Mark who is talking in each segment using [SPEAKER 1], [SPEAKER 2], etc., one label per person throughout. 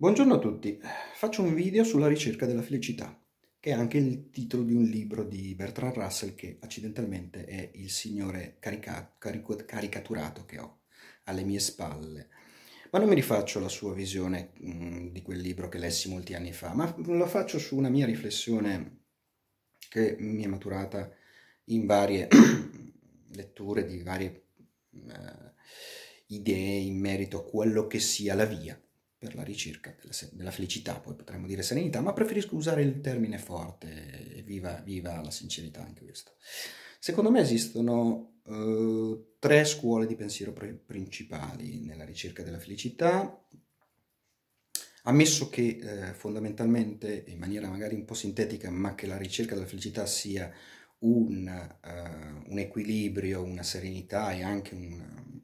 [SPEAKER 1] Buongiorno a tutti, faccio un video sulla ricerca della felicità, che è anche il titolo di un libro di Bertrand Russell che accidentalmente è il signore carica carico caricaturato che ho alle mie spalle. Ma non mi rifaccio la sua visione mh, mm, di quel libro che lessi molti anni fa, ma lo faccio su una mia riflessione che mi è maturata in varie letture di varie uh, idee in merito a quello che sia la via per la ricerca della, della felicità, poi potremmo dire serenità, ma preferisco usare il termine forte e viva, viva la sincerità anche questo. Secondo me esistono eh, tre scuole di pensiero principali nella ricerca della felicità, Ammesso che eh, fondamentalmente, in maniera magari un po' sintetica, ma che la ricerca della felicità sia un, uh, un equilibrio, una serenità e anche un,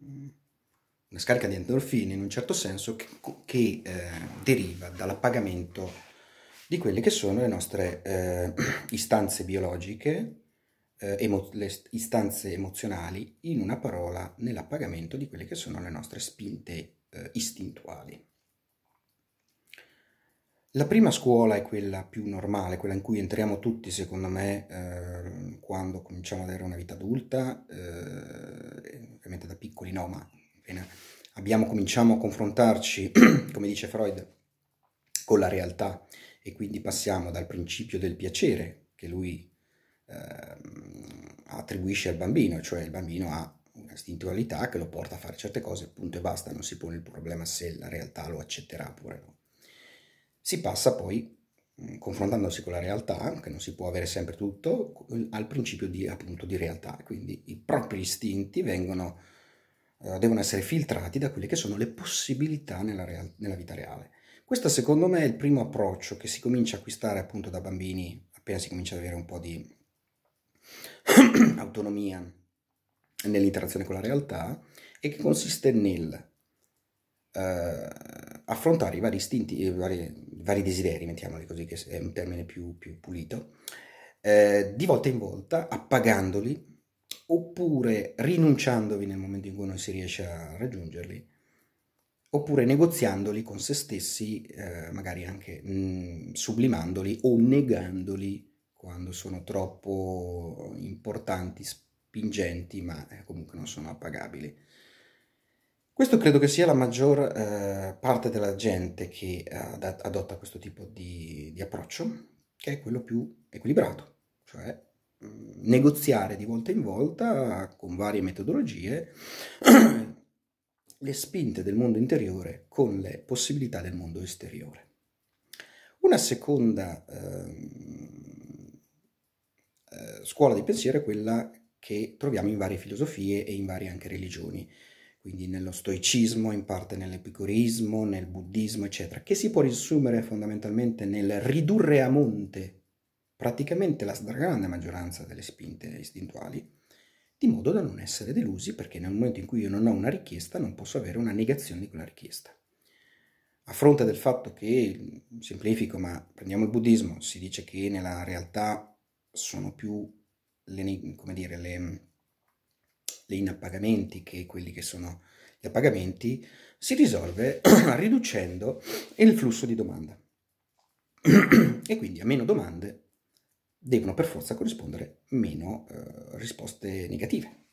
[SPEAKER 1] una scarica di endorfine in un certo senso che, che eh, deriva dall'appagamento di quelle che sono le nostre eh, istanze biologiche, eh, emo- le istanze emozionali, in una parola, nell'appagamento di quelle che sono le nostre spinte eh, istintuali. La prima scuola è quella più normale, quella in cui entriamo tutti, secondo me, eh, quando cominciamo ad avere una vita adulta, eh, ovviamente da piccoli no, ma appena abbiamo, cominciamo a confrontarci, come dice Freud, con la realtà e quindi passiamo dal principio del piacere che lui eh, attribuisce al bambino, cioè il bambino ha una istintualità che lo porta a fare certe cose, punto e basta, non si pone il problema se la realtà lo accetterà oppure no. Si passa poi mm, confrontandosi con la realtà, che non si può avere sempre tutto, al principio di, appunto, di realtà, quindi i propri istinti vengono eh, devono essere filtrati da quelle che sono le possibilità nella, real- nella vita reale. Questo secondo me è il primo approccio che si comincia a acquistare appunto da bambini, appena si comincia ad avere un po' di autonomia nell'interazione con la realtà e che consiste nel eh, affrontare i vari istinti, i vari, i vari, desideri, mettiamoli così che è un termine più, più pulito, eh, di volta in volta appagandoli oppure rinunciandovi nel momento in cui non si riesce a raggiungerli, oppure negoziandoli con se stessi, eh, magari anche mh, mm, sublimandoli o negandoli quando sono troppo importanti, spingenti, ma eh, comunque non sono appagabili. Questo credo che sia la maggior eh, parte della gente che adotta questo tipo di, di approccio, che è quello più equilibrato, cioè negoziare di volta in volta con varie metodologie le spinte del mondo interiore con le possibilità del mondo esteriore. Una seconda ehm, eh, scuola di pensiero è quella che troviamo in varie filosofie e in varie anche religioni, quindi nello stoicismo, in parte nell'epicurismo, nel buddismo, eccetera, che si può riassumere fondamentalmente nel ridurre a monte praticamente la stragrande maggioranza delle spinte istintuali, di modo da non essere delusi perché nel momento in cui io non ho una richiesta non posso avere una negazione di quella richiesta. A fronte del fatto che, semplifico, ma prendiamo il buddismo, si dice che nella realtà sono più le, come dire, le, le inappagamenti che quelli che sono gli appagamenti, si risolve riducendo il flusso di domanda. e quindi a meno domande devono per forza corrispondere meno eh, risposte negative.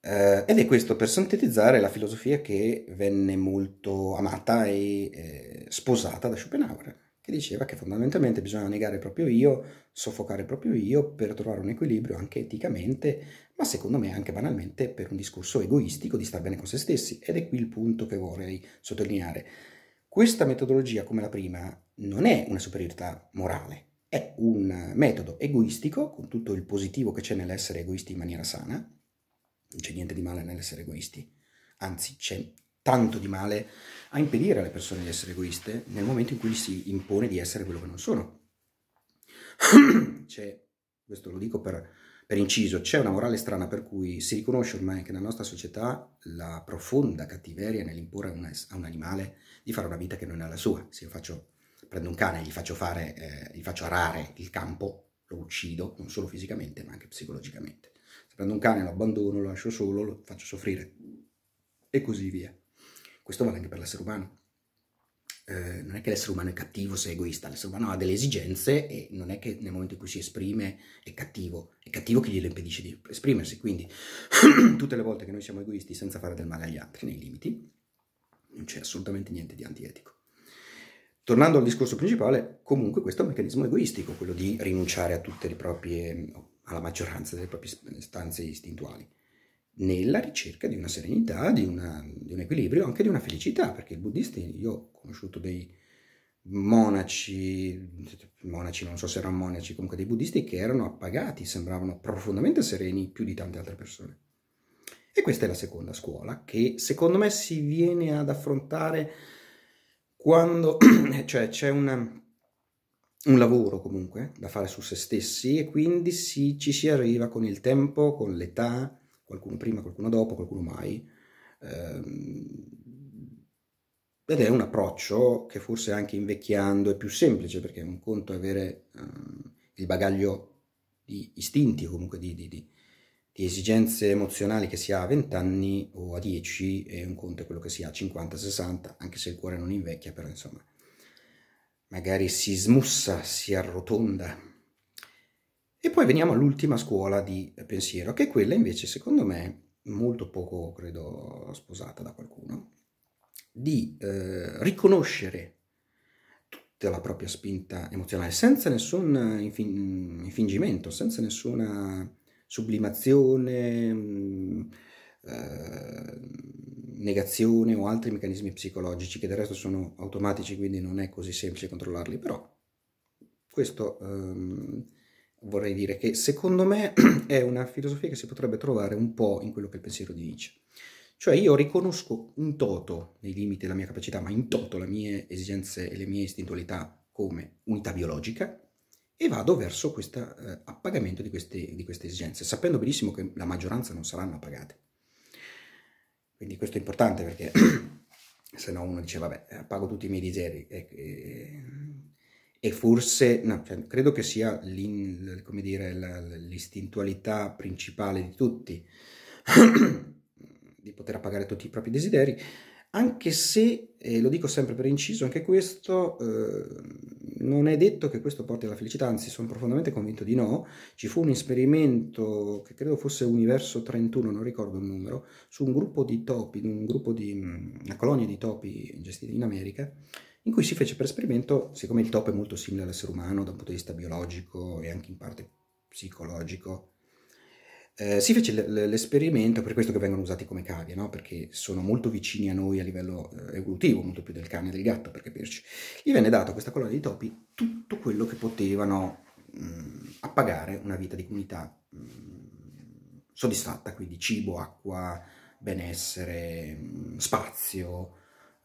[SPEAKER 1] Eh, ed è questo per sintetizzare la filosofia che venne molto amata e eh, sposata da Schopenhauer, che diceva che fondamentalmente bisogna negare il proprio io, soffocare il proprio io per trovare un equilibrio anche eticamente, ma secondo me anche banalmente per un discorso egoistico di star bene con se stessi. Ed è qui il punto che vorrei sottolineare. Questa metodologia, come la prima, non è una superiorità morale, è un metodo egoistico, con tutto il positivo che c'è nell'essere egoisti in maniera sana, non c'è niente di male nell'essere egoisti, anzi c'è tanto di male a impedire alle persone di essere egoiste nel momento in cui si impone di essere quello che non sono. c'è, questo lo dico per, per inciso, c'è una morale strana per cui si riconosce ormai che nella nostra società la profonda cattiveria nell'imporre a un, a un animale di fare una vita che non è la sua. Se io faccio prendo un cane, gli faccio fare, eh, gli faccio arare il campo, lo uccido, non solo fisicamente ma anche psicologicamente. Se prendo un cane, lo abbandono, lo lascio solo, lo faccio soffrire e così via. Questo vale anche per l'essere umano. Eh, non è che l'essere umano è cattivo se è egoista, l'essere umano ha delle esigenze e non è che nel momento in cui si esprime è cattivo, è cattivo chi glielo impedisce di esprimersi, quindi tutte le volte che noi siamo egoisti senza fare del male agli altri nei limiti, non c'è assolutamente niente di antietico. Tornando al discorso principale, comunque questo è un meccanismo egoistico, quello di rinunciare a tutte le proprie, alla maggioranza delle proprie stanze istintuali, nella ricerca di una serenità, di, una, di un equilibrio, anche di una felicità, perché il buddista, io ho conosciuto dei monaci, monaci non so se erano monaci, comunque dei buddisti che erano appagati, sembravano profondamente sereni più di tante altre persone. E questa è la seconda scuola che secondo me si viene ad affrontare quando eh, cioè c'è un, un lavoro comunque da fare su se stessi e quindi si, ci si arriva con il tempo, con l'età, qualcuno prima, qualcuno dopo, qualcuno mai. Ehm, ed è un approccio che forse anche invecchiando è più semplice perché è un conto è avere ehm, il bagaglio di istinti comunque di, di, di di esigenze emozionali che si ha a 20 anni o a 10 e un conto è quello che si ha a 50, 60, anche se il cuore non invecchia, però insomma, magari si smussa, si arrotonda. E poi veniamo all'ultima scuola di pensiero, che è quella invece, secondo me, molto poco, credo, sposata da qualcuno, di eh, riconoscere tutta la propria spinta emozionale senza nessun infin- infingimento, senza nessuna sublimazione, mm, eh, negazione o altri meccanismi psicologici che del resto sono automatici, quindi non è così semplice controllarli, però questo ehm, vorrei dire che secondo me è una filosofia che si potrebbe trovare un po' in quello che è il pensiero di Nietzsche. Cioè io riconosco in toto, nei limiti della mia capacità, ma in toto le mie esigenze e le mie istintualità come unità biologica, e vado verso questo eh, appagamento di queste, di queste, esigenze, sapendo benissimo che la maggioranza non saranno appagate. Quindi questo è importante perché se no uno dice vabbè, appago eh, tutti i miei desideri e, e, e, forse, no, cioè, credo che sia dire, la, l'istintualità principale di tutti, di poter appagare tutti i propri desideri, anche se, e lo dico sempre per inciso, anche questo... Eh, non è detto che questo porti alla felicità, anzi sono profondamente convinto di no. Ci fu un esperimento che credo fosse Universo 31, non ricordo il numero, su un gruppo di topi, un gruppo di, mm, una colonia di topi gestiti in America, in cui si fece per esperimento, siccome il topo è molto simile all'essere umano da un punto di vista biologico e anche in parte psicologico, eh, si fece l'esperimento, per questo che vengono usati come cavie, no? perché sono molto vicini a noi a livello eh, evolutivo, molto più del cane e del gatto per capirci. Gli venne dato a questa colonna di topi tutto quello che potevano mh, mm, appagare una vita di comunità mh, mm, soddisfatta, quindi cibo, acqua, benessere, mh, mm, spazio,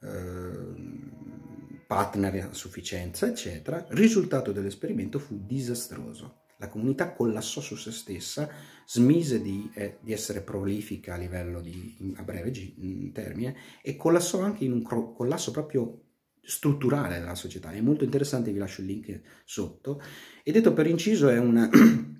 [SPEAKER 1] ehm, partner a sufficienza, eccetera. Il risultato dell'esperimento fu disastroso la comunità collassò su se stessa, smise di, eh, di essere prolifica a livello di, a breve termine e collassò anche in un collasso proprio strutturale della società. È molto interessante, vi lascio il link sotto. E detto per inciso è una...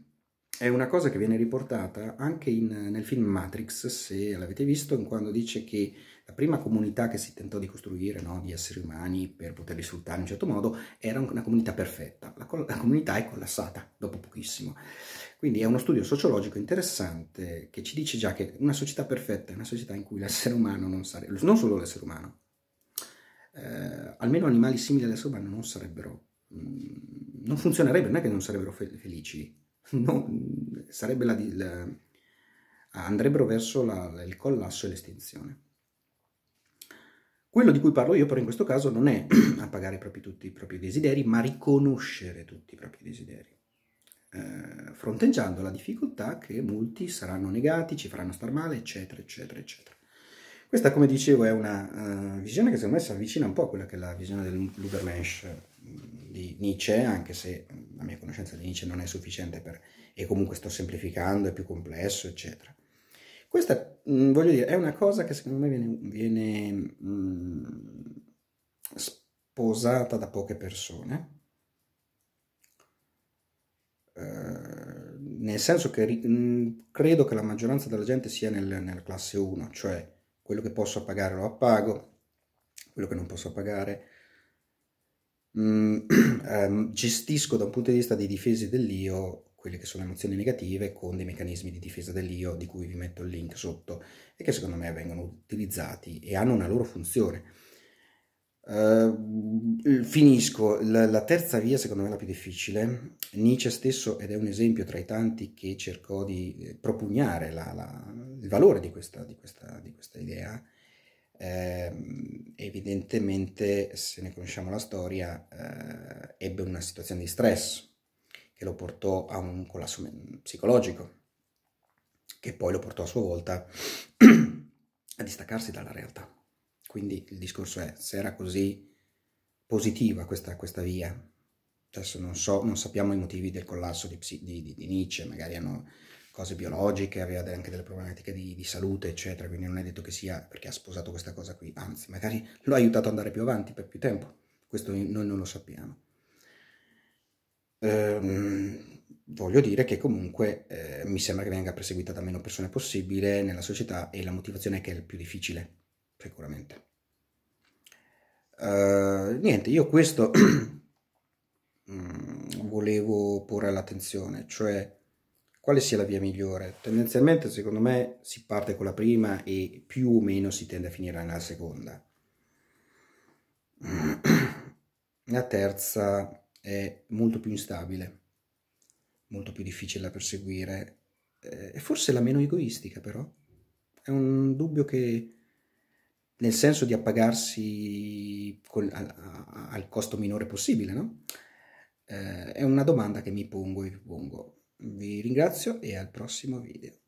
[SPEAKER 1] È una cosa che viene riportata anche in, nel film Matrix, se l'avete visto, in quando dice che la prima comunità che si tentò di costruire, no, di esseri umani, per poterli sfruttare in un certo modo, era una comunità perfetta. La, la comunità è collassata dopo pochissimo. Quindi è uno studio sociologico interessante che ci dice già che una società perfetta è una società in cui l'essere umano non sarebbe, non solo l'essere umano, eh, almeno animali simili all'essere umano non sarebbero, mh, mm, non funzionerebbero, non è che non sarebbero fe felici, no, sarebbe la, la, andrebbero verso la, il collasso e l'estinzione. Quello di cui parlo io però in questo caso non è appagare proprio tutti i propri desideri, ma riconoscere tutti i propri desideri, eh, fronteggiando la difficoltà che molti saranno negati, ci faranno star male, eccetera, eccetera, eccetera. Questa, come dicevo, è una uh, visione che secondo me si avvicina un po' a quella che è la visione dell'Ubermensch mm, di Nietzsche, anche se mm, la mia conoscenza di Nietzsche non è sufficiente per... e comunque sto semplificando, è più complesso, eccetera. Questa, mh, mm, voglio dire, è una cosa che secondo me viene, viene mh, mm, sposata da poche persone. Uh, nel senso che mh, mm, credo che la maggioranza della gente sia nel, nella classe 1, cioè quello che posso pagare lo appago, quello che non posso pagare mm, ehm, gestisco da un punto di vista dei difesi dell'io quelle che sono emozioni negative con dei meccanismi di difesa dell'io di cui vi metto il link sotto e che secondo me vengono utilizzati e hanno una loro funzione. Uh, finisco, la, la, terza via secondo me è la più difficile, Nietzsche stesso ed è un esempio tra i tanti che cercò di eh, propugnare la, la, il valore di questa, di questa, di questa idea, eh, evidentemente se ne conosciamo la storia eh, ebbe una situazione di stress che lo portò a un collasso psicologico, che poi lo portò a sua volta a distaccarsi dalla realtà. Quindi il discorso è, se era così positiva questa, questa via, adesso non, so, non sappiamo i motivi del collasso di, di, di, di Nietzsche, magari hanno cose biologiche, aveva anche delle problematiche di, di, salute, eccetera, quindi non è detto che sia perché ha sposato questa cosa qui, anzi, magari lo ha aiutato ad andare più avanti per più tempo, questo noi non lo sappiamo ehm, voglio dire che comunque eh, mi sembra che venga perseguita da meno persone possibile nella società e la motivazione è che è il più difficile, sicuramente. Uh, niente, io questo mm, volevo porre all'attenzione, cioè quale sia la via migliore. Tendenzialmente, secondo me, si parte con la prima e più o meno si tende a finire nella seconda. La terza è molto più instabile, molto più difficile da perseguire e eh, forse la meno egoistica però. È un dubbio che nel senso di appagarsi col, a, a, al costo minore possibile, no? Eh, è una domanda che mi pongo e vi pongo. Vi ringrazio e al prossimo video.